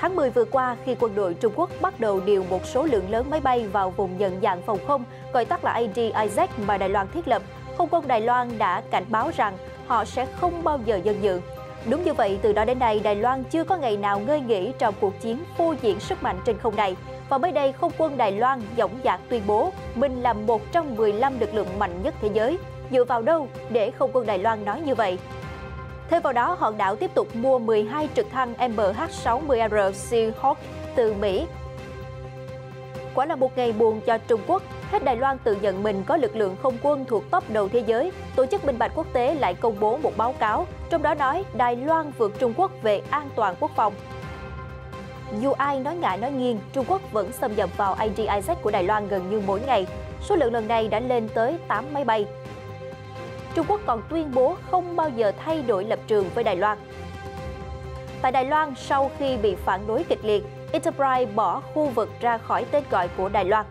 Tháng 10 vừa qua, khi quân đội Trung Quốc bắt đầu điều một số lượng lớn máy bay vào vùng nhận dạng phòng không, gọi tắt là ADIZ mà Đài Loan thiết lập, Không quân Đài Loan đã cảnh báo rằng họ sẽ không bao giờ dân dự. Đúng như vậy, từ đó đến nay, Đài Loan chưa có ngày nào ngơi nghỉ trong cuộc chiến phô diễn sức mạnh trên không này. Và mới đây, không quân Đài Loan dõng dạc tuyên bố mình là một trong 15 lực lượng mạnh nhất thế giới. Dựa vào đâu để không quân Đài Loan nói như vậy? Thêm vào đó, hòn đảo tiếp tục mua 12 trực thăng mh 60 r Seahawk từ Mỹ. Quả là một ngày buồn cho Trung Quốc, hết Đài Loan tự nhận mình có lực lượng không quân thuộc top đầu thế giới, Tổ chức Minh bạch Quốc tế lại công bố một báo cáo, trong đó nói Đài Loan vượt Trung Quốc về an toàn quốc phòng. Dù ai nói ngại nói nghiêng, Trung Quốc vẫn xâm nhập vào ADIZ của Đài Loan gần như mỗi ngày. Số lượng lần này đã lên tới 8 máy bay. Trung Quốc còn tuyên bố không bao giờ thay đổi lập trường với Đài Loan. Tại Đài Loan, sau khi bị phản đối kịch liệt, Enterprise bỏ khu vực ra khỏi tên gọi của Đài Loan.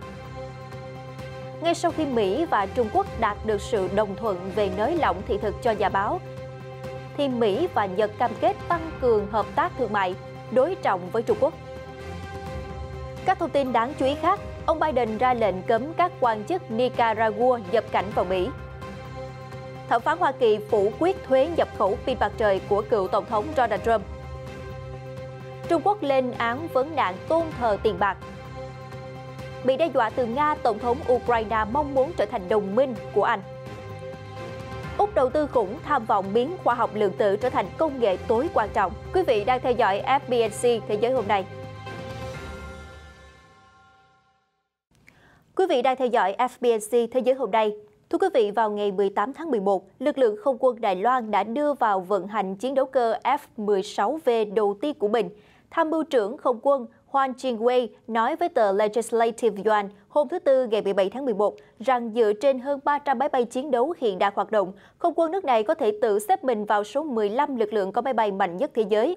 Ngay sau khi Mỹ và Trung Quốc đạt được sự đồng thuận về nới lỏng thị thực cho nhà báo, thì Mỹ và Nhật cam kết tăng cường hợp tác thương mại đối trọng với Trung Quốc. Các thông tin đáng chú ý khác, ông Biden ra lệnh cấm các quan chức Nicaragua nhập cảnh vào Mỹ thẩm phán Hoa Kỳ phủ quyết thuế nhập khẩu pin mặt trời của cựu Tổng thống Donald Trump. Trung Quốc lên án vấn nạn tôn thờ tiền bạc. Bị đe dọa từ Nga, Tổng thống Ukraine mong muốn trở thành đồng minh của Anh. Úc đầu tư khủng tham vọng biến khoa học lượng tử trở thành công nghệ tối quan trọng. Quý vị đang theo dõi FBNC Thế giới hôm nay. Quý vị đang theo dõi FBNC Thế giới hôm nay. Thưa quý vị, vào ngày 18 tháng 11, lực lượng không quân Đài Loan đã đưa vào vận hành chiến đấu cơ F-16V đầu tiên của mình. Tham mưu trưởng không quân Hoan Jin Wei nói với tờ Legislative Yuan hôm thứ Tư ngày 17 tháng 11 rằng dựa trên hơn 300 máy bay chiến đấu hiện đang hoạt động, không quân nước này có thể tự xếp mình vào số 15 lực lượng có máy bay mạnh nhất thế giới.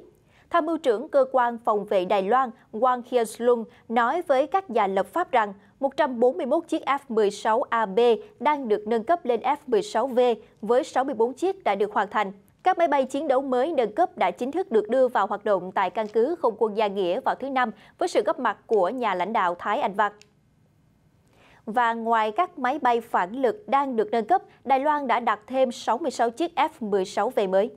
Tham mưu trưởng Cơ quan Phòng vệ Đài Loan Wang Hyeslung nói với các nhà lập pháp rằng 141 chiếc F-16AB đang được nâng cấp lên F-16V với 64 chiếc đã được hoàn thành. Các máy bay chiến đấu mới nâng cấp đã chính thức được đưa vào hoạt động tại căn cứ không quân Gia Nghĩa vào thứ Năm với sự góp mặt của nhà lãnh đạo Thái Anh Văn. Và ngoài các máy bay phản lực đang được nâng cấp, Đài Loan đã đặt thêm 66 chiếc F-16 v mới.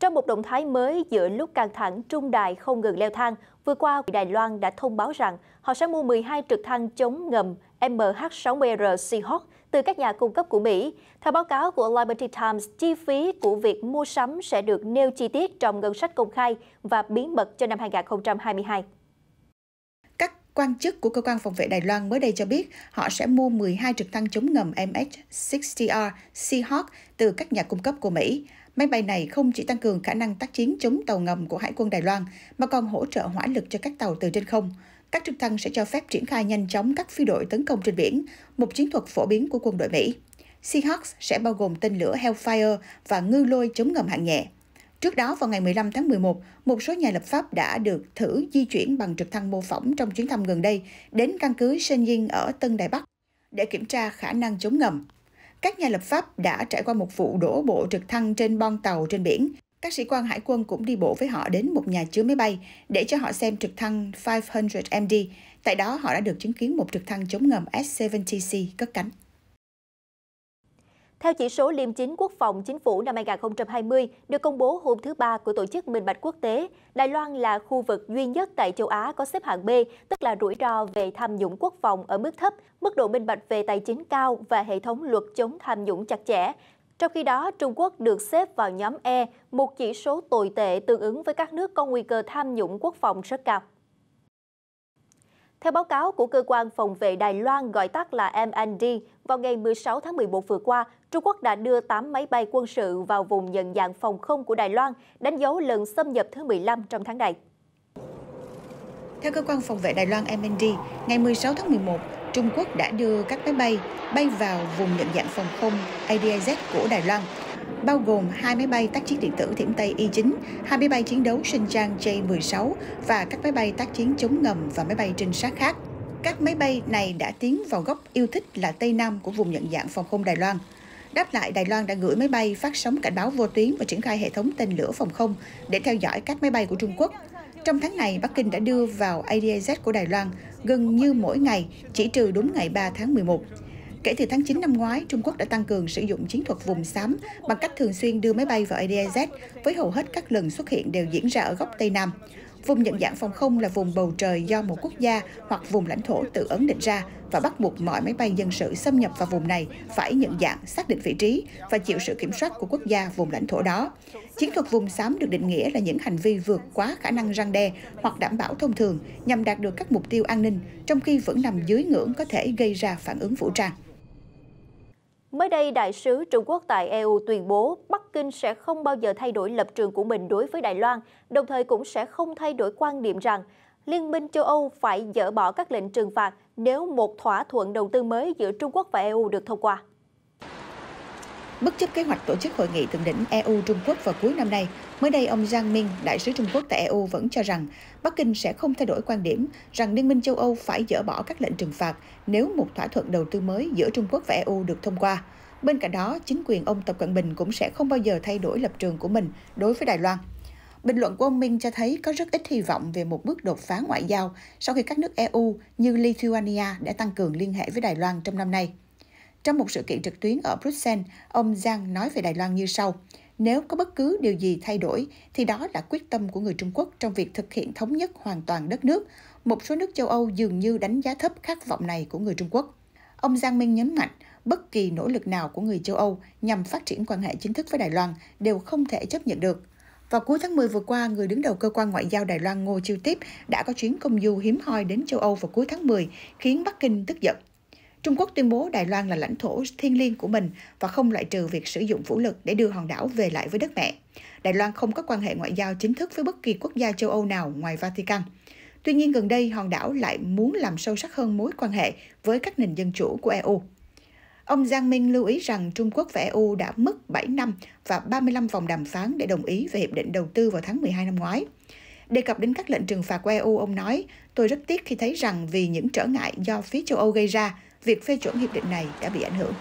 Trong một động thái mới giữa lúc căng thẳng trung đại không ngừng leo thang, vừa qua Đài Loan đã thông báo rằng họ sẽ mua 12 trực thăng chống ngầm MH-60R Seahawk từ các nhà cung cấp của Mỹ. Theo báo cáo của Liberty Times, chi phí của việc mua sắm sẽ được nêu chi tiết trong ngân sách công khai và bí mật cho năm 2022 quan chức của cơ quan phòng vệ Đài Loan mới đây cho biết họ sẽ mua 12 trực thăng chống ngầm MH-60R Seahawk từ các nhà cung cấp của Mỹ. Máy bay này không chỉ tăng cường khả năng tác chiến chống tàu ngầm của Hải quân Đài Loan, mà còn hỗ trợ hỏa lực cho các tàu từ trên không. Các trực thăng sẽ cho phép triển khai nhanh chóng các phi đội tấn công trên biển, một chiến thuật phổ biến của quân đội Mỹ. Seahawks sẽ bao gồm tên lửa Hellfire và ngư lôi chống ngầm hạng nhẹ. Trước đó, vào ngày 15 tháng 11, một số nhà lập pháp đã được thử di chuyển bằng trực thăng mô phỏng trong chuyến thăm gần đây đến căn cứ Sơn ở Tân Đài Bắc để kiểm tra khả năng chống ngầm các nhà lập pháp đã trải qua một vụ đổ bộ trực thăng trên bon tàu trên biển. Các sĩ quan hải quân cũng đi bộ với họ đến một nhà chứa máy bay để cho họ xem trực thăng 500MD. Tại đó họ đã được chứng kiến một trực thăng chống ngầm S-70C cất cánh. Theo chỉ số liêm chính quốc phòng chính phủ năm 2020 được công bố hôm thứ Ba của Tổ chức Minh Bạch Quốc tế, Đài Loan là khu vực duy nhất tại châu Á có xếp hạng B, tức là rủi ro về tham nhũng quốc phòng ở mức thấp, mức độ minh bạch về tài chính cao và hệ thống luật chống tham nhũng chặt chẽ. Trong khi đó, Trung Quốc được xếp vào nhóm E, một chỉ số tồi tệ tương ứng với các nước có nguy cơ tham nhũng quốc phòng rất cao. Theo báo cáo của Cơ quan Phòng vệ Đài Loan gọi tắt là MND, vào ngày 16 tháng 11 vừa qua, Trung Quốc đã đưa 8 máy bay quân sự vào vùng nhận dạng phòng không của Đài Loan, đánh dấu lần xâm nhập thứ 15 trong tháng này. Theo Cơ quan Phòng vệ Đài Loan MND, ngày 16 tháng 11, Trung Quốc đã đưa các máy bay bay vào vùng nhận dạng phòng không ADIZ của Đài Loan bao gồm hai máy bay tác chiến điện tử thiểm Tây Y-9, e hai máy bay chiến đấu sinh trang J-16 và các máy bay tác chiến chống ngầm và máy bay trinh sát khác. Các máy bay này đã tiến vào góc yêu thích là Tây Nam của vùng nhận dạng phòng không Đài Loan. Đáp lại, Đài Loan đã gửi máy bay phát sóng cảnh báo vô tuyến và triển khai hệ thống tên lửa phòng không để theo dõi các máy bay của Trung Quốc. Trong tháng này, Bắc Kinh đã đưa vào ADAZ của Đài Loan gần như mỗi ngày, chỉ trừ đúng ngày 3 tháng 11. Kể từ tháng 9 năm ngoái, Trung Quốc đã tăng cường sử dụng chiến thuật vùng xám bằng cách thường xuyên đưa máy bay vào ADAZ, với hầu hết các lần xuất hiện đều diễn ra ở góc Tây Nam. Vùng nhận dạng phòng không là vùng bầu trời do một quốc gia hoặc vùng lãnh thổ tự ấn định ra và bắt buộc mọi máy bay dân sự xâm nhập vào vùng này phải nhận dạng, xác định vị trí và chịu sự kiểm soát của quốc gia vùng lãnh thổ đó. Chiến thuật vùng xám được định nghĩa là những hành vi vượt quá khả năng răng đe hoặc đảm bảo thông thường nhằm đạt được các mục tiêu an ninh, trong khi vẫn nằm dưới ngưỡng có thể gây ra phản ứng vũ trang. Mới đây, đại sứ Trung Quốc tại EU tuyên bố Bắc Kinh sẽ không bao giờ thay đổi lập trường của mình đối với Đài Loan, đồng thời cũng sẽ không thay đổi quan điểm rằng Liên minh châu Âu phải dỡ bỏ các lệnh trừng phạt nếu một thỏa thuận đầu tư mới giữa Trung Quốc và EU được thông qua. Bất chấp kế hoạch tổ chức hội nghị thượng đỉnh EU-Trung Quốc vào cuối năm nay, mới đây ông Giang Minh, đại sứ Trung Quốc tại EU vẫn cho rằng Bắc Kinh sẽ không thay đổi quan điểm rằng Liên minh châu Âu phải dỡ bỏ các lệnh trừng phạt nếu một thỏa thuận đầu tư mới giữa Trung Quốc và EU được thông qua. Bên cạnh đó, chính quyền ông Tập Cận Bình cũng sẽ không bao giờ thay đổi lập trường của mình đối với Đài Loan. Bình luận của ông Minh cho thấy có rất ít hy vọng về một bước đột phá ngoại giao sau khi các nước EU như Lithuania đã tăng cường liên hệ với Đài Loan trong năm nay. Trong một sự kiện trực tuyến ở Bruxelles, ông Giang nói về Đài Loan như sau. Nếu có bất cứ điều gì thay đổi, thì đó là quyết tâm của người Trung Quốc trong việc thực hiện thống nhất hoàn toàn đất nước. Một số nước châu Âu dường như đánh giá thấp khát vọng này của người Trung Quốc. Ông Giang Minh nhấn mạnh, bất kỳ nỗ lực nào của người châu Âu nhằm phát triển quan hệ chính thức với Đài Loan đều không thể chấp nhận được. Vào cuối tháng 10 vừa qua, người đứng đầu cơ quan ngoại giao Đài Loan Ngô Chiêu Tiếp đã có chuyến công du hiếm hoi đến châu Âu vào cuối tháng 10, khiến Bắc Kinh tức giận. Trung Quốc tuyên bố Đài Loan là lãnh thổ thiêng liêng của mình và không loại trừ việc sử dụng vũ lực để đưa hòn đảo về lại với đất mẹ. Đài Loan không có quan hệ ngoại giao chính thức với bất kỳ quốc gia châu Âu nào ngoài Vatican. Tuy nhiên gần đây, hòn đảo lại muốn làm sâu sắc hơn mối quan hệ với các nền dân chủ của EU. Ông Giang Minh lưu ý rằng Trung Quốc và EU đã mất 7 năm và 35 vòng đàm phán để đồng ý về Hiệp định đầu tư vào tháng 12 năm ngoái. Đề cập đến các lệnh trừng phạt của EU, ông nói, tôi rất tiếc khi thấy rằng vì những trở ngại do phía châu Âu gây ra, việc phê chuẩn hiệp định này đã bị ảnh hưởng.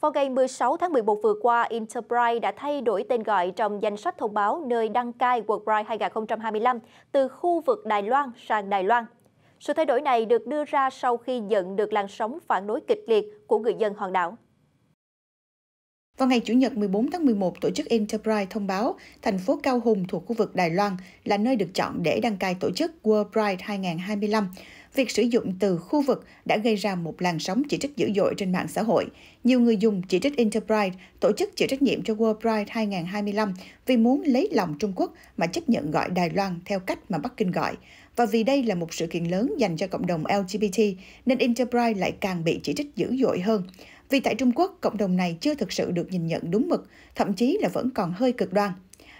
Vào ngày 16 tháng 11 vừa qua, interbrite đã thay đổi tên gọi trong danh sách thông báo nơi đăng cai world WorldBride 2025 từ khu vực Đài Loan sang Đài Loan. Sự thay đổi này được đưa ra sau khi nhận được làn sóng phản đối kịch liệt của người dân hòn đảo. Vào ngày Chủ nhật 14 tháng 11, tổ chức interbrite thông báo thành phố Cao Hùng thuộc khu vực Đài Loan là nơi được chọn để đăng cai tổ chức World Pride 2025 việc sử dụng từ khu vực đã gây ra một làn sóng chỉ trích dữ dội trên mạng xã hội. Nhiều người dùng chỉ trích Interbright tổ chức chịu trách nhiệm cho World Pride 2025 vì muốn lấy lòng Trung Quốc mà chấp nhận gọi Đài Loan theo cách mà Bắc Kinh gọi. Và vì đây là một sự kiện lớn dành cho cộng đồng LGBT, nên Interbright lại càng bị chỉ trích dữ dội hơn. Vì tại Trung Quốc, cộng đồng này chưa thực sự được nhìn nhận đúng mực, thậm chí là vẫn còn hơi cực đoan.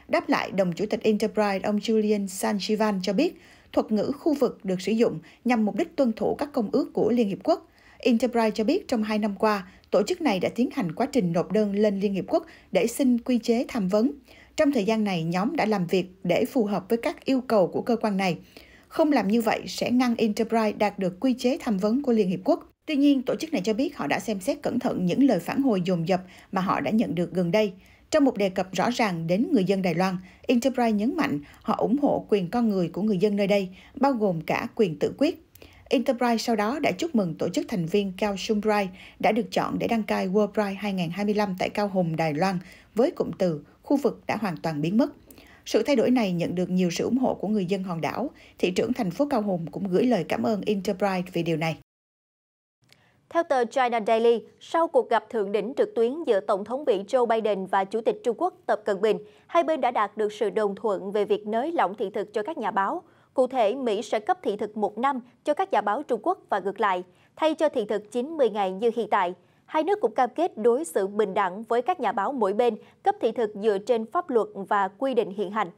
Đáp lại, đồng chủ tịch Interbright ông Julian Sanchivan cho biết, thuật ngữ khu vực được sử dụng nhằm mục đích tuân thủ các công ước của Liên Hiệp Quốc. Interbright cho biết trong hai năm qua, tổ chức này đã tiến hành quá trình nộp đơn lên Liên Hiệp Quốc để xin quy chế tham vấn. Trong thời gian này, nhóm đã làm việc để phù hợp với các yêu cầu của cơ quan này. Không làm như vậy sẽ ngăn Interbright đạt được quy chế tham vấn của Liên Hiệp Quốc. Tuy nhiên, tổ chức này cho biết họ đã xem xét cẩn thận những lời phản hồi dồn dập mà họ đã nhận được gần đây. Trong một đề cập rõ ràng đến người dân Đài Loan, Enterprise nhấn mạnh họ ủng hộ quyền con người của người dân nơi đây, bao gồm cả quyền tự quyết. Enterprise sau đó đã chúc mừng tổ chức thành viên Cao Sung Pride đã được chọn để đăng cai World Pride 2025 tại Cao Hùng, Đài Loan với cụm từ khu vực đã hoàn toàn biến mất. Sự thay đổi này nhận được nhiều sự ủng hộ của người dân hòn đảo. Thị trưởng thành phố Cao Hùng cũng gửi lời cảm ơn Enterprise về điều này. Theo tờ China Daily, sau cuộc gặp thượng đỉnh trực tuyến giữa Tổng thống Mỹ Joe Biden và Chủ tịch Trung Quốc Tập Cận Bình, hai bên đã đạt được sự đồng thuận về việc nới lỏng thị thực cho các nhà báo. Cụ thể, Mỹ sẽ cấp thị thực một năm cho các nhà báo Trung Quốc và ngược lại, thay cho thị thực 90 ngày như hiện tại. Hai nước cũng cam kết đối xử bình đẳng với các nhà báo mỗi bên, cấp thị thực dựa trên pháp luật và quy định hiện hành.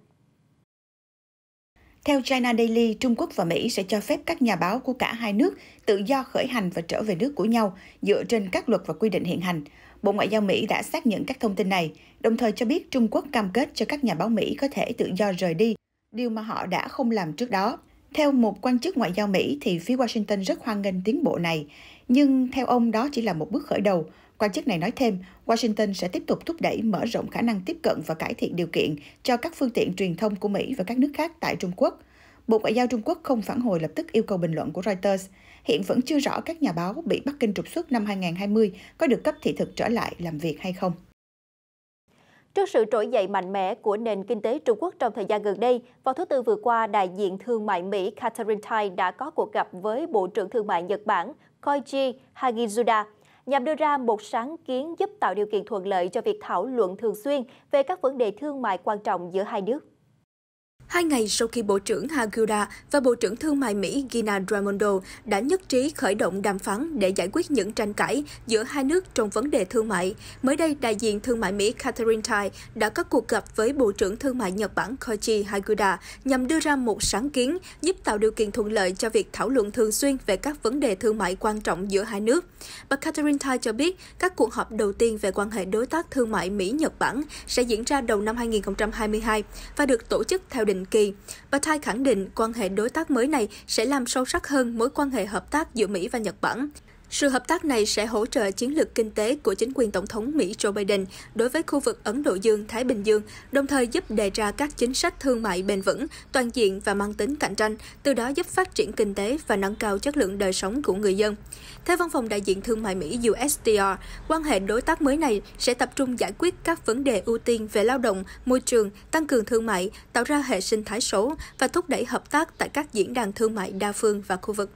Theo China Daily, Trung Quốc và Mỹ sẽ cho phép các nhà báo của cả hai nước tự do khởi hành và trở về nước của nhau dựa trên các luật và quy định hiện hành. Bộ Ngoại giao Mỹ đã xác nhận các thông tin này, đồng thời cho biết Trung Quốc cam kết cho các nhà báo Mỹ có thể tự do rời đi, điều mà họ đã không làm trước đó. Theo một quan chức ngoại giao Mỹ thì phía Washington rất hoan nghênh tiến bộ này, nhưng theo ông đó chỉ là một bước khởi đầu, Quan chức này nói thêm, Washington sẽ tiếp tục thúc đẩy mở rộng khả năng tiếp cận và cải thiện điều kiện cho các phương tiện truyền thông của Mỹ và các nước khác tại Trung Quốc. Bộ Ngoại giao Trung Quốc không phản hồi lập tức yêu cầu bình luận của Reuters. Hiện vẫn chưa rõ các nhà báo bị Bắc Kinh trục xuất năm 2020 có được cấp thị thực trở lại làm việc hay không. Trước sự trỗi dậy mạnh mẽ của nền kinh tế Trung Quốc trong thời gian gần đây, vào thứ Tư vừa qua, đại diện thương mại Mỹ Catherine Tai đã có cuộc gặp với Bộ trưởng Thương mại Nhật Bản Koichi Hagizuda nhằm đưa ra một sáng kiến giúp tạo điều kiện thuận lợi cho việc thảo luận thường xuyên về các vấn đề thương mại quan trọng giữa hai nước. Hai ngày sau khi Bộ trưởng Haguda và Bộ trưởng Thương mại Mỹ Gina Raimondo đã nhất trí khởi động đàm phán để giải quyết những tranh cãi giữa hai nước trong vấn đề thương mại, mới đây đại diện Thương mại Mỹ Catherine Tai đã có cuộc gặp với Bộ trưởng Thương mại Nhật Bản Koji Haguda nhằm đưa ra một sáng kiến giúp tạo điều kiện thuận lợi cho việc thảo luận thường xuyên về các vấn đề thương mại quan trọng giữa hai nước. Bà Catherine Tai cho biết các cuộc họp đầu tiên về quan hệ đối tác thương mại Mỹ-Nhật Bản sẽ diễn ra đầu năm 2022 và được tổ chức theo định định kỳ. Pattaya khẳng định quan hệ đối tác mới này sẽ làm sâu sắc hơn mối quan hệ hợp tác giữa Mỹ và Nhật Bản. Sự hợp tác này sẽ hỗ trợ chiến lược kinh tế của chính quyền Tổng thống Mỹ Joe Biden đối với khu vực Ấn Độ Dương-Thái Bình Dương, đồng thời giúp đề ra các chính sách thương mại bền vững, toàn diện và mang tính cạnh tranh, từ đó giúp phát triển kinh tế và nâng cao chất lượng đời sống của người dân. Theo Văn phòng đại diện Thương mại Mỹ USTR, quan hệ đối tác mới này sẽ tập trung giải quyết các vấn đề ưu tiên về lao động, môi trường, tăng cường thương mại, tạo ra hệ sinh thái số và thúc đẩy hợp tác tại các diễn đàn thương mại đa phương và khu vực.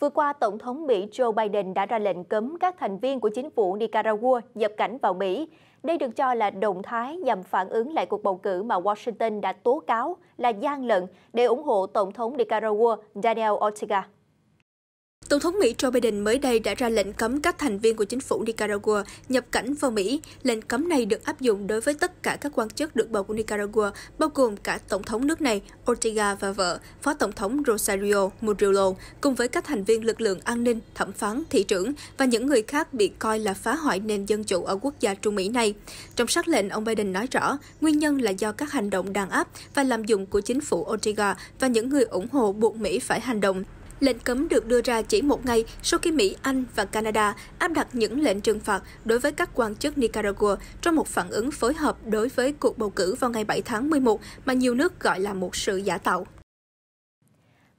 Vừa qua, Tổng thống Mỹ Joe Biden đã ra lệnh cấm các thành viên của chính phủ Nicaragua nhập cảnh vào Mỹ. Đây được cho là động thái nhằm phản ứng lại cuộc bầu cử mà Washington đã tố cáo là gian lận để ủng hộ Tổng thống Nicaragua Daniel Ortega. Tổng thống Mỹ Joe Biden mới đây đã ra lệnh cấm các thành viên của chính phủ Nicaragua nhập cảnh vào Mỹ. Lệnh cấm này được áp dụng đối với tất cả các quan chức được bầu của Nicaragua, bao gồm cả Tổng thống nước này Ortega và vợ, Phó Tổng thống Rosario Murillo, cùng với các thành viên lực lượng an ninh, thẩm phán, thị trưởng và những người khác bị coi là phá hoại nền dân chủ ở quốc gia Trung Mỹ này. Trong sắc lệnh, ông Biden nói rõ nguyên nhân là do các hành động đàn áp và làm dụng của chính phủ Ortega và những người ủng hộ buộc Mỹ phải hành động. Lệnh cấm được đưa ra chỉ một ngày sau khi Mỹ, Anh và Canada áp đặt những lệnh trừng phạt đối với các quan chức Nicaragua trong một phản ứng phối hợp đối với cuộc bầu cử vào ngày 7 tháng 11 mà nhiều nước gọi là một sự giả tạo.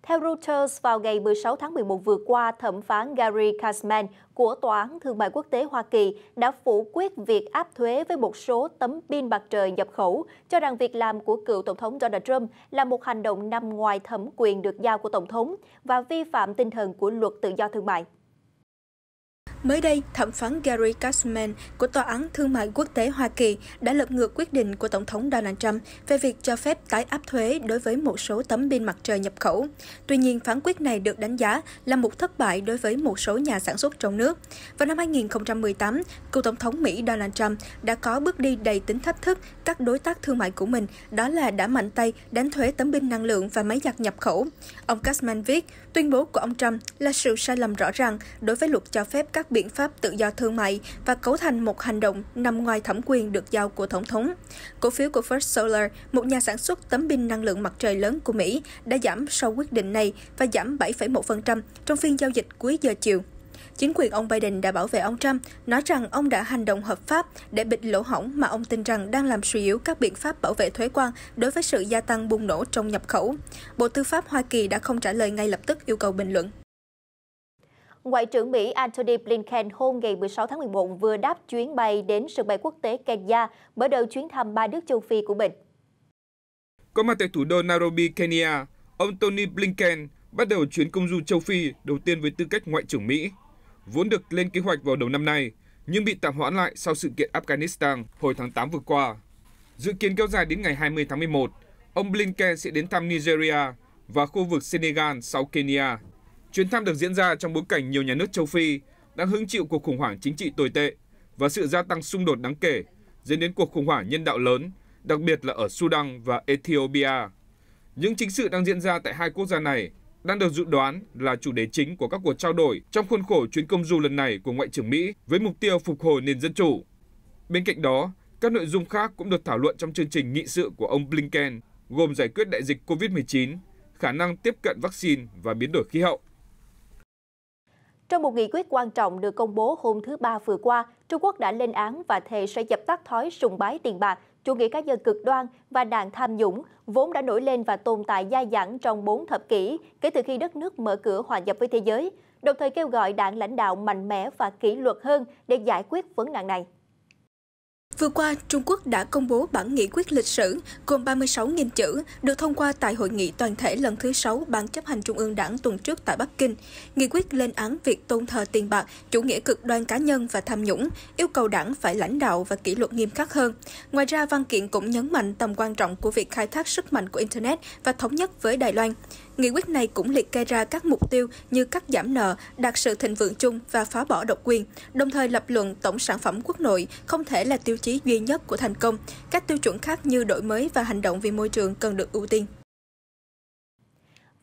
Theo Reuters, vào ngày 16 tháng 11 vừa qua, thẩm phán Gary Kasman của Tòa án Thương mại Quốc tế Hoa Kỳ đã phủ quyết việc áp thuế với một số tấm pin mặt trời nhập khẩu, cho rằng việc làm của cựu Tổng thống Donald Trump là một hành động nằm ngoài thẩm quyền được giao của Tổng thống và vi phạm tinh thần của luật tự do thương mại. Mới đây, thẩm phán Gary Cashman của Tòa án Thương mại Quốc tế Hoa Kỳ đã lật ngược quyết định của Tổng thống Donald Trump về việc cho phép tái áp thuế đối với một số tấm pin mặt trời nhập khẩu. Tuy nhiên, phán quyết này được đánh giá là một thất bại đối với một số nhà sản xuất trong nước. Vào năm 2018, cựu Tổng thống Mỹ Donald Trump đã có bước đi đầy tính thách thức các đối tác thương mại của mình, đó là đã mạnh tay đánh thuế tấm pin năng lượng và máy giặt nhập khẩu. Ông Cashman viết, tuyên bố của ông Trump là sự sai lầm rõ ràng đối với luật cho phép các biện pháp tự do thương mại và cấu thành một hành động nằm ngoài thẩm quyền được giao của Tổng thống. Cổ phiếu của First Solar, một nhà sản xuất tấm pin năng lượng mặt trời lớn của Mỹ, đã giảm sau quyết định này và giảm 7,1% trong phiên giao dịch cuối giờ chiều. Chính quyền ông Biden đã bảo vệ ông Trump, nói rằng ông đã hành động hợp pháp để bịt lỗ hỏng mà ông tin rằng đang làm suy yếu các biện pháp bảo vệ thuế quan đối với sự gia tăng bùng nổ trong nhập khẩu. Bộ Tư pháp Hoa Kỳ đã không trả lời ngay lập tức yêu cầu bình luận. Ngoại trưởng Mỹ Antony Blinken hôm ngày 16 tháng 11 vừa đáp chuyến bay đến sân bay quốc tế Kenya, mở đầu chuyến thăm ba nước châu Phi của mình. Có mặt tại thủ đô Nairobi, Kenya, ông Tony Blinken bắt đầu chuyến công du châu Phi đầu tiên với tư cách Ngoại trưởng Mỹ, vốn được lên kế hoạch vào đầu năm nay, nhưng bị tạm hoãn lại sau sự kiện Afghanistan hồi tháng 8 vừa qua. Dự kiến kéo dài đến ngày 20 tháng 11, ông Blinken sẽ đến thăm Nigeria và khu vực Senegal sau Kenya. Chuyến thăm được diễn ra trong bối cảnh nhiều nhà nước châu Phi đang hứng chịu cuộc khủng hoảng chính trị tồi tệ và sự gia tăng xung đột đáng kể dẫn đến cuộc khủng hoảng nhân đạo lớn, đặc biệt là ở Sudan và Ethiopia. Những chính sự đang diễn ra tại hai quốc gia này đang được dự đoán là chủ đề chính của các cuộc trao đổi trong khuôn khổ chuyến công du lần này của Ngoại trưởng Mỹ với mục tiêu phục hồi nền dân chủ. Bên cạnh đó, các nội dung khác cũng được thảo luận trong chương trình nghị sự của ông Blinken, gồm giải quyết đại dịch COVID-19, khả năng tiếp cận vaccine và biến đổi khí hậu. Trong một nghị quyết quan trọng được công bố hôm thứ Ba vừa qua, Trung Quốc đã lên án và thề sẽ dập tắt thói sùng bái tiền bạc, chủ nghĩa cá nhân cực đoan và nạn tham nhũng, vốn đã nổi lên và tồn tại dai dẳng trong 4 thập kỷ kể từ khi đất nước mở cửa hòa nhập với thế giới, đồng thời kêu gọi đảng lãnh đạo mạnh mẽ và kỷ luật hơn để giải quyết vấn nạn này. Vừa qua, Trung Quốc đã công bố bản nghị quyết lịch sử gồm 36.000 chữ được thông qua tại hội nghị toàn thể lần thứ 6 Ban chấp hành Trung ương Đảng tuần trước tại Bắc Kinh. Nghị quyết lên án việc tôn thờ tiền bạc, chủ nghĩa cực đoan cá nhân và tham nhũng, yêu cầu đảng phải lãnh đạo và kỷ luật nghiêm khắc hơn. Ngoài ra, văn kiện cũng nhấn mạnh tầm quan trọng của việc khai thác sức mạnh của Internet và thống nhất với Đài Loan. Nghị quyết này cũng liệt kê ra các mục tiêu như cắt giảm nợ, đạt sự thịnh vượng chung và phá bỏ độc quyền, đồng thời lập luận tổng sản phẩm quốc nội không thể là tiêu chí duy nhất của thành công. Các tiêu chuẩn khác như đổi mới và hành động vì môi trường cần được ưu tiên.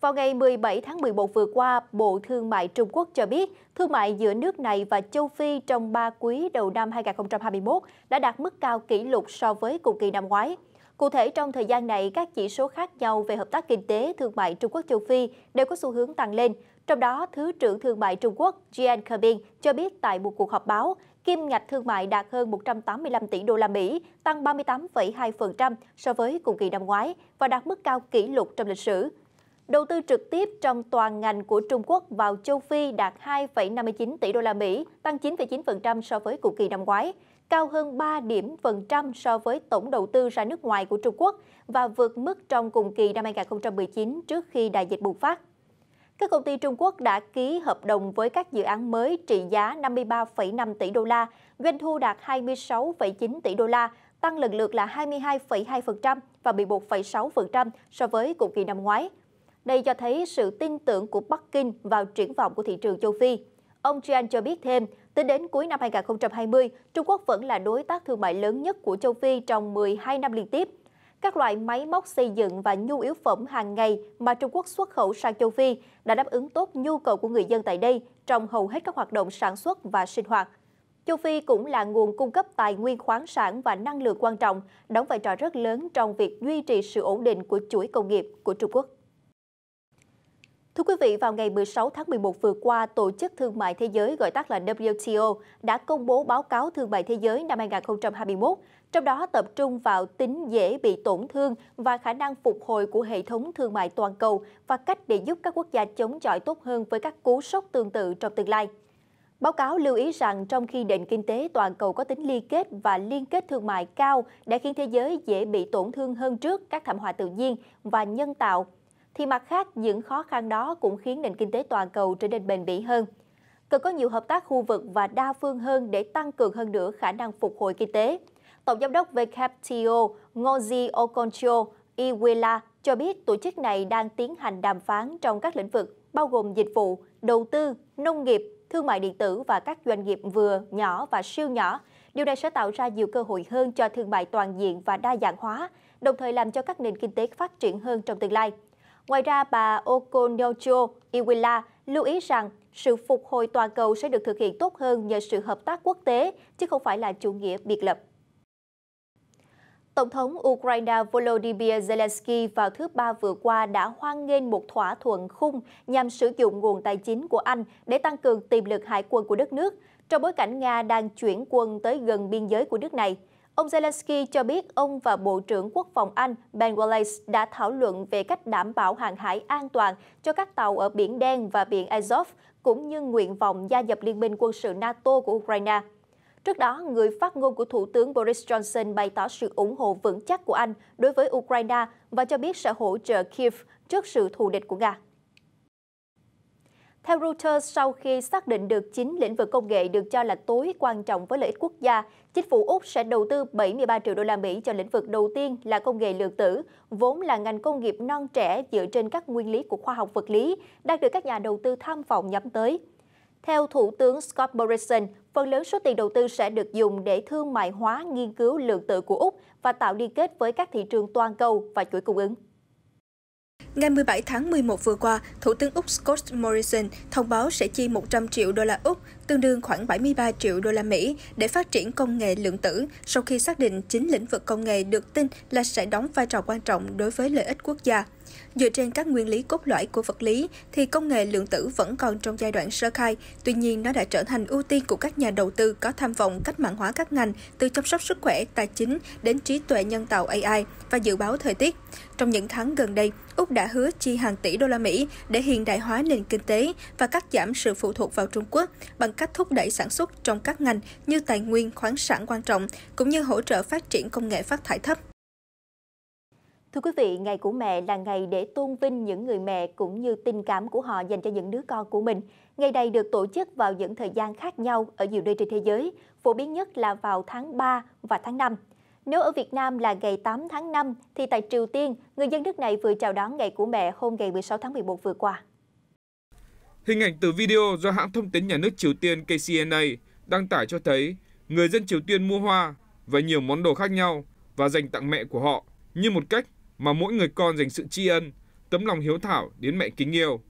Vào ngày 17 tháng 11 vừa qua, Bộ Thương mại Trung Quốc cho biết thương mại giữa nước này và châu Phi trong 3 quý đầu năm 2021 đã đạt mức cao kỷ lục so với cùng kỳ năm ngoái. Cụ thể, trong thời gian này, các chỉ số khác nhau về hợp tác kinh tế thương mại Trung Quốc-Châu Phi đều có xu hướng tăng lên. Trong đó, Thứ trưởng Thương mại Trung Quốc Jian Kebin cho biết tại một cuộc họp báo, kim ngạch thương mại đạt hơn 185 tỷ đô la Mỹ, tăng 38,2% so với cùng kỳ năm ngoái và đạt mức cao kỷ lục trong lịch sử. Đầu tư trực tiếp trong toàn ngành của Trung Quốc vào châu Phi đạt 2,59 tỷ đô la Mỹ, tăng 9,9% so với cùng kỳ năm ngoái cao hơn 3 điểm phần trăm so với tổng đầu tư ra nước ngoài của Trung Quốc và vượt mức trong cùng kỳ năm 2019 trước khi đại dịch bùng phát. Các công ty Trung Quốc đã ký hợp đồng với các dự án mới trị giá 53,5 tỷ đô la, doanh thu đạt 26,9 tỷ đô la, tăng lần lượt là 22,2% và 11,6% so với cùng kỳ năm ngoái. Đây cho thấy sự tin tưởng của Bắc Kinh vào triển vọng của thị trường châu Phi. Ông Jian cho biết thêm, tính đến cuối năm 2020, Trung Quốc vẫn là đối tác thương mại lớn nhất của châu Phi trong 12 năm liên tiếp. Các loại máy móc xây dựng và nhu yếu phẩm hàng ngày mà Trung Quốc xuất khẩu sang châu Phi đã đáp ứng tốt nhu cầu của người dân tại đây trong hầu hết các hoạt động sản xuất và sinh hoạt. Châu Phi cũng là nguồn cung cấp tài nguyên khoáng sản và năng lượng quan trọng, đóng vai trò rất lớn trong việc duy trì sự ổn định của chuỗi công nghiệp của Trung Quốc. Thưa quý vị, vào ngày 16 tháng 11 vừa qua, Tổ chức Thương mại Thế giới gọi tắt là WTO đã công bố báo cáo Thương mại Thế giới năm 2021, trong đó tập trung vào tính dễ bị tổn thương và khả năng phục hồi của hệ thống thương mại toàn cầu và cách để giúp các quốc gia chống chọi tốt hơn với các cú sốc tương tự trong tương lai. Báo cáo lưu ý rằng trong khi nền kinh tế toàn cầu có tính liên kết và liên kết thương mại cao đã khiến thế giới dễ bị tổn thương hơn trước các thảm họa tự nhiên và nhân tạo thì mặt khác những khó khăn đó cũng khiến nền kinh tế toàn cầu trở nên bền bỉ hơn. Cần có nhiều hợp tác khu vực và đa phương hơn để tăng cường hơn nữa khả năng phục hồi kinh tế. Tổng giám đốc WTO Ngozi Okonjo-Iweala cho biết tổ chức này đang tiến hành đàm phán trong các lĩnh vực bao gồm dịch vụ, đầu tư, nông nghiệp, thương mại điện tử và các doanh nghiệp vừa, nhỏ và siêu nhỏ. Điều này sẽ tạo ra nhiều cơ hội hơn cho thương mại toàn diện và đa dạng hóa, đồng thời làm cho các nền kinh tế phát triển hơn trong tương lai. Ngoài ra, bà Okonjo Iwila lưu ý rằng sự phục hồi toàn cầu sẽ được thực hiện tốt hơn nhờ sự hợp tác quốc tế, chứ không phải là chủ nghĩa biệt lập. Tổng thống Ukraine Volodymyr Zelensky vào thứ Ba vừa qua đã hoan nghênh một thỏa thuận khung nhằm sử dụng nguồn tài chính của Anh để tăng cường tiềm lực hải quân của đất nước, trong bối cảnh Nga đang chuyển quân tới gần biên giới của nước này. Ông Zelensky cho biết ông và Bộ trưởng Quốc phòng Anh Ben Wallace đã thảo luận về cách đảm bảo hàng hải an toàn cho các tàu ở Biển Đen và Biển Azov, cũng như nguyện vọng gia nhập Liên minh quân sự NATO của Ukraine. Trước đó, người phát ngôn của Thủ tướng Boris Johnson bày tỏ sự ủng hộ vững chắc của Anh đối với Ukraine và cho biết sẽ hỗ trợ Kiev trước sự thù địch của Nga. Theo Reuters, sau khi xác định được 9 lĩnh vực công nghệ được cho là tối quan trọng với lợi ích quốc gia, chính phủ Úc sẽ đầu tư 73 triệu đô la Mỹ cho lĩnh vực đầu tiên là công nghệ lượng tử, vốn là ngành công nghiệp non trẻ dựa trên các nguyên lý của khoa học vật lý, đang được các nhà đầu tư tham vọng nhắm tới. Theo Thủ tướng Scott Morrison, phần lớn số tiền đầu tư sẽ được dùng để thương mại hóa nghiên cứu lượng tử của Úc và tạo liên kết với các thị trường toàn cầu và chuỗi cung ứng. Ngày 17 tháng 11 vừa qua, Thủ tướng Úc Scott Morrison thông báo sẽ chi 100 triệu đô la Úc, tương đương khoảng 73 triệu đô la Mỹ, để phát triển công nghệ lượng tử, sau khi xác định 9 lĩnh vực công nghệ được tin là sẽ đóng vai trò quan trọng đối với lợi ích quốc gia. Dựa trên các nguyên lý cốt lõi của vật lý thì công nghệ lượng tử vẫn còn trong giai đoạn sơ khai, tuy nhiên nó đã trở thành ưu tiên của các nhà đầu tư có tham vọng cách mạng hóa các ngành từ chăm sóc sức khỏe, tài chính đến trí tuệ nhân tạo AI và dự báo thời tiết. Trong những tháng gần đây, Úc đã hứa chi hàng tỷ đô la Mỹ để hiện đại hóa nền kinh tế và cắt giảm sự phụ thuộc vào Trung Quốc bằng cách thúc đẩy sản xuất trong các ngành như tài nguyên khoáng sản quan trọng cũng như hỗ trợ phát triển công nghệ phát thải thấp. Thưa quý vị, Ngày của Mẹ là ngày để tôn vinh những người mẹ cũng như tình cảm của họ dành cho những đứa con của mình. Ngày này được tổ chức vào những thời gian khác nhau ở nhiều nơi trên thế giới, phổ biến nhất là vào tháng 3 và tháng 5. Nếu ở Việt Nam là ngày 8 tháng 5, thì tại Triều Tiên, người dân nước này vừa chào đón Ngày của Mẹ hôm ngày 16 tháng 11 vừa qua. Hình ảnh từ video do hãng thông tấn nhà nước Triều Tiên KCNA đăng tải cho thấy người dân Triều Tiên mua hoa và nhiều món đồ khác nhau và dành tặng mẹ của họ như một cách mà mỗi người con dành sự tri ân, tấm lòng hiếu thảo đến mẹ kính yêu.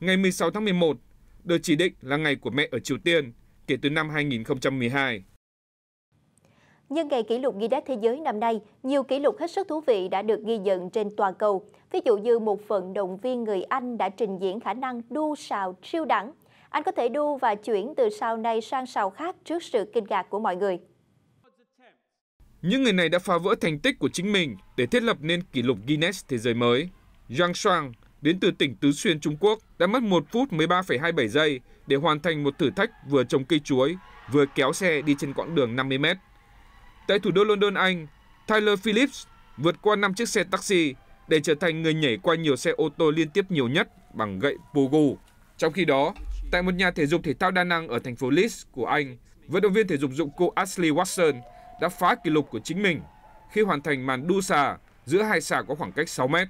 Ngày 16 tháng 11 được chỉ định là ngày của mẹ ở Triều Tiên kể từ năm 2012. Nhân ngày kỷ lục ghi đá thế giới năm nay, nhiều kỷ lục hết sức thú vị đã được ghi nhận trên toàn cầu. Ví dụ như một vận động viên người Anh đã trình diễn khả năng đu sào siêu đẳng. Anh có thể đu và chuyển từ sào này sang sào khác trước sự kinh ngạc của mọi người. Những người này đã phá vỡ thành tích của chính mình để thiết lập nên kỷ lục Guinness thế giới mới. Zhang Shuang, đến từ tỉnh Tứ Xuyên Trung Quốc, đã mất 1 phút 13,27 giây để hoàn thành một thử thách vừa trồng cây chuối, vừa kéo xe đi trên quãng đường 50 mét. Tại thủ đô London, Anh, Tyler Phillips vượt qua 5 chiếc xe taxi để trở thành người nhảy qua nhiều xe ô tô liên tiếp nhiều nhất bằng gậy Pogo. Trong khi đó, tại một nhà thể dục thể thao đa năng ở thành phố Leeds của Anh, vận động viên thể dục dụng cụ Ashley Watson đã phá kỷ lục của chính mình khi hoàn thành màn đua xà giữa hai xà có khoảng cách 6 mét.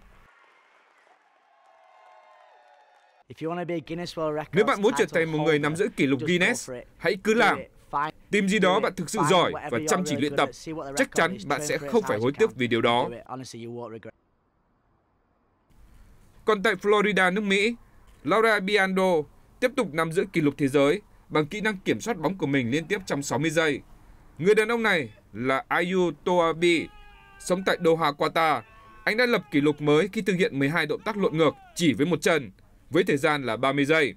Nếu bạn muốn trở thành một người nắm giữ kỷ lục Guinness, hãy cứ làm. Tìm gì đó bạn thực sự giỏi và chăm chỉ luyện tập. Chắc chắn bạn sẽ không phải hối tiếc vì điều đó. Còn tại Florida, nước Mỹ, Laura Biando tiếp tục nắm giữ kỷ lục thế giới bằng kỹ năng kiểm soát bóng của mình liên tiếp trong 60 giây. Người đàn ông này là Ayu Toabi. Sống tại Doha, Qatar, anh đã lập kỷ lục mới khi thực hiện 12 động tác lộn ngược chỉ với một chân, với thời gian là 30 giây.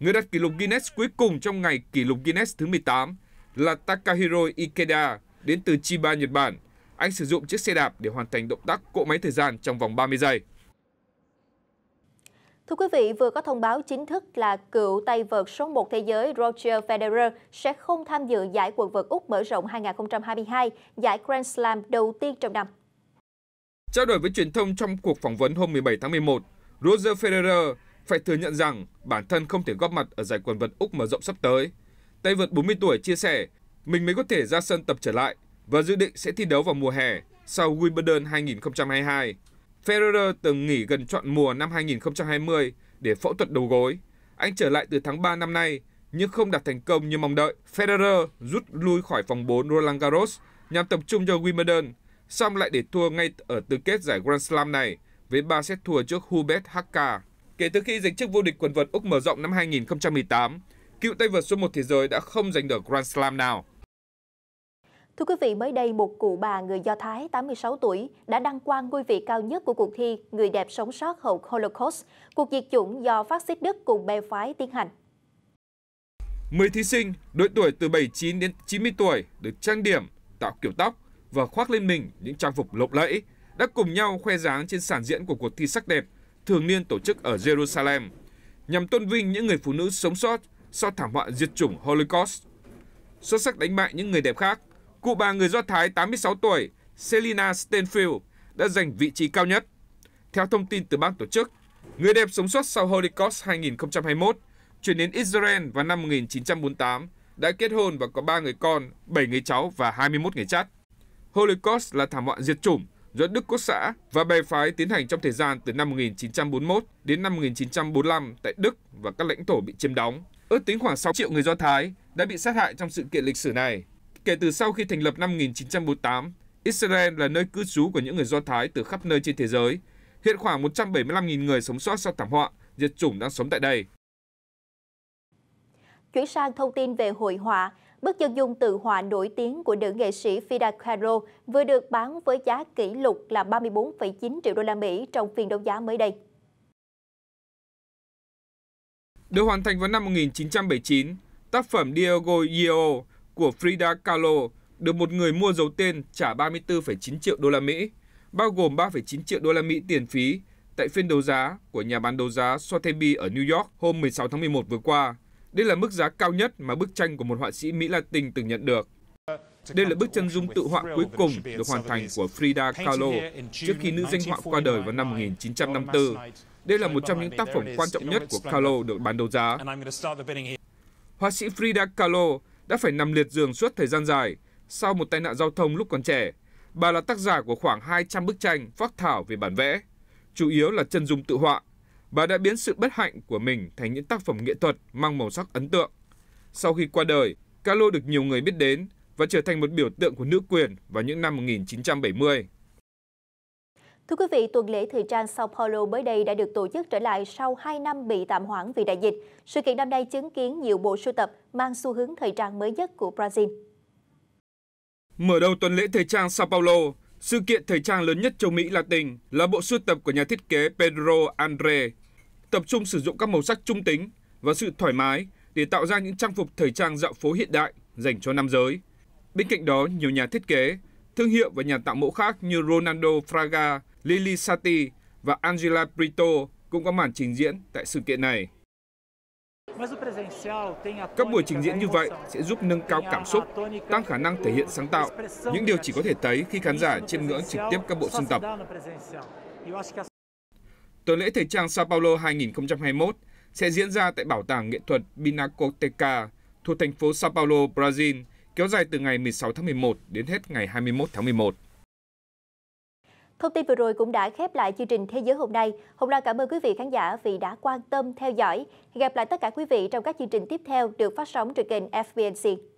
Người đặt kỷ lục Guinness cuối cùng trong ngày kỷ lục Guinness thứ 18 là Takahiro Ikeda đến từ Chiba, Nhật Bản. Anh sử dụng chiếc xe đạp để hoàn thành động tác cỗ máy thời gian trong vòng 30 giây. Thưa quý vị, vừa có thông báo chính thức là cựu tay vợt số 1 thế giới Roger Federer sẽ không tham dự giải quần vợt Úc mở rộng 2022, giải Grand Slam đầu tiên trong năm. Trao đổi với truyền thông trong cuộc phỏng vấn hôm 17 tháng 11, Roger Federer phải thừa nhận rằng bản thân không thể góp mặt ở giải quần vợt Úc mở rộng sắp tới. Tay vợt 40 tuổi chia sẻ, mình mới có thể ra sân tập trở lại và dự định sẽ thi đấu vào mùa hè sau Wimbledon 2022. Federer từng nghỉ gần trọn mùa năm 2020 để phẫu thuật đầu gối. Anh trở lại từ tháng 3 năm nay nhưng không đạt thành công như mong đợi. Federer rút lui khỏi vòng 4 Roland Garros nhằm tập trung cho Wimbledon, xong lại để thua ngay ở tứ kết giải Grand Slam này với 3 set thua trước Hubert Haka. Kể từ khi giành chức vô địch quần vợt Úc mở rộng năm 2018, cựu tay vợt số 1 thế giới đã không giành được Grand Slam nào. Thưa quý vị, mới đây một cụ bà người Do Thái 86 tuổi đã đăng quang ngôi vị cao nhất của cuộc thi Người đẹp sống sót hậu Holocaust, cuộc diệt chủng do phát xít Đức cùng bè phái tiến hành. 10 thí sinh, độ tuổi từ 79 đến 90 tuổi được trang điểm, tạo kiểu tóc và khoác lên mình những trang phục lộng lẫy, đã cùng nhau khoe dáng trên sàn diễn của cuộc thi sắc đẹp thường niên tổ chức ở Jerusalem, nhằm tôn vinh những người phụ nữ sống sót sau thảm họa diệt chủng Holocaust. Xuất sắc đánh bại những người đẹp khác, Cụ bà người Do Thái 86 tuổi Selina Stenfield đã giành vị trí cao nhất. Theo thông tin từ ban tổ chức, người đẹp sống sót sau Holocaust 2021 chuyển đến Israel vào năm 1948, đã kết hôn và có 3 người con, 7 người cháu và 21 người chắt. Holocaust là thảm họa diệt chủng do Đức Quốc xã và bè phái tiến hành trong thời gian từ năm 1941 đến năm 1945 tại Đức và các lãnh thổ bị chiếm đóng. Ước tính khoảng 6 triệu người Do Thái đã bị sát hại trong sự kiện lịch sử này. Kể từ sau khi thành lập năm 1948, Israel là nơi cư trú của những người Do Thái từ khắp nơi trên thế giới. Hiện khoảng 175.000 người sống sót sau thảm họa, diệt chủng đang sống tại đây. Chuyển sang thông tin về hội họa, bức chân dung tự họa nổi tiếng của nữ nghệ sĩ Frida Kahlo vừa được bán với giá kỷ lục là 34,9 triệu đô la Mỹ trong phiên đấu giá mới đây. Được hoàn thành vào năm 1979, tác phẩm Diego Gio của Frida Kahlo được một người mua dấu tên trả 34,9 triệu đô la Mỹ, bao gồm 3,9 triệu đô la Mỹ tiền phí tại phiên đấu giá của nhà bán đấu giá Sotheby's ở New York hôm 16 tháng 11 vừa qua. Đây là mức giá cao nhất mà bức tranh của một họa sĩ Mỹ Latin từng nhận được. Đây là bức chân dung tự họa cuối cùng được hoàn thành của Frida Kahlo trước khi nữ danh họa qua đời vào năm 1954. Đây là một trong những tác phẩm quan trọng nhất của Kahlo được bán đấu giá. Họa sĩ Frida Kahlo đã phải nằm liệt giường suốt thời gian dài sau một tai nạn giao thông lúc còn trẻ. Bà là tác giả của khoảng 200 bức tranh phác thảo về bản vẽ, chủ yếu là chân dung tự họa. Bà đã biến sự bất hạnh của mình thành những tác phẩm nghệ thuật mang màu sắc ấn tượng. Sau khi qua đời, Calo được nhiều người biết đến và trở thành một biểu tượng của nữ quyền vào những năm 1970. Thưa quý vị, tuần lễ thời trang Sao Paulo mới đây đã được tổ chức trở lại sau 2 năm bị tạm hoãn vì đại dịch. Sự kiện năm nay chứng kiến nhiều bộ sưu tập mang xu hướng thời trang mới nhất của Brazil. Mở đầu tuần lễ thời trang Sao Paulo, sự kiện thời trang lớn nhất châu Mỹ Latin là bộ sưu tập của nhà thiết kế Pedro Andre, tập trung sử dụng các màu sắc trung tính và sự thoải mái để tạo ra những trang phục thời trang dạo phố hiện đại dành cho nam giới. Bên cạnh đó, nhiều nhà thiết kế, thương hiệu và nhà tạo mẫu khác như Ronaldo Fraga Lily Sati và Angela Brito cũng có màn trình diễn tại sự kiện này. Các buổi trình diễn như vậy sẽ giúp nâng cao cảm xúc, tăng khả năng thể hiện sáng tạo, những điều chỉ có thể thấy khi khán giả chiêm ngưỡng trực tiếp các bộ sưu tập. Tuần lễ thời trang Sao Paulo 2021 sẽ diễn ra tại Bảo tàng Nghệ thuật Pinacoteca thuộc thành phố Sao Paulo, Brazil, kéo dài từ ngày 16 tháng 11 đến hết ngày 21 tháng 11. Thông tin vừa rồi cũng đã khép lại chương trình Thế giới hôm nay. Hôm nay cảm ơn quý vị khán giả vì đã quan tâm theo dõi. Hẹn gặp lại tất cả quý vị trong các chương trình tiếp theo được phát sóng trên kênh FBNC.